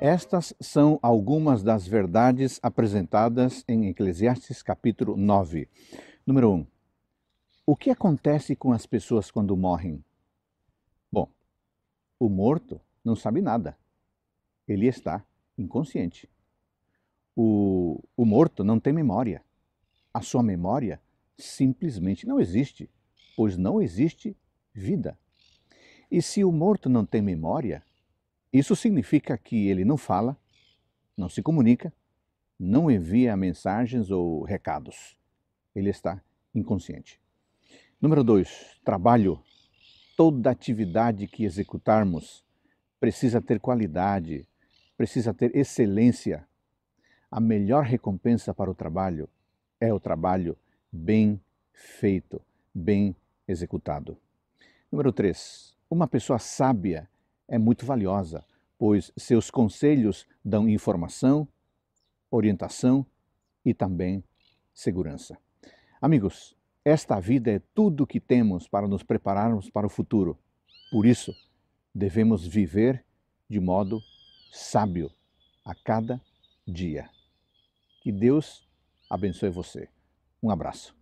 Estas são algumas das verdades apresentadas em Eclesiastes capítulo 9. Número 1. O que acontece com as pessoas quando morrem? Bom, o morto não sabe nada. Ele está inconsciente. O, o morto não tem memória. A sua memória simplesmente não existe, pois não existe vida. E se o morto não tem memória, isso significa que ele não fala, não se comunica, não envia mensagens ou recados. Ele está inconsciente. Número dois, trabalho. Toda atividade que executarmos precisa ter qualidade, precisa ter excelência. A melhor recompensa para o trabalho é o trabalho bem feito, bem executado. Número 3. Uma pessoa sábia é muito valiosa, pois seus conselhos dão informação, orientação e também segurança. Amigos, esta vida é tudo o que temos para nos prepararmos para o futuro. Por isso, devemos viver de modo sábio a cada dia. Que Deus abençoe você. Um abraço.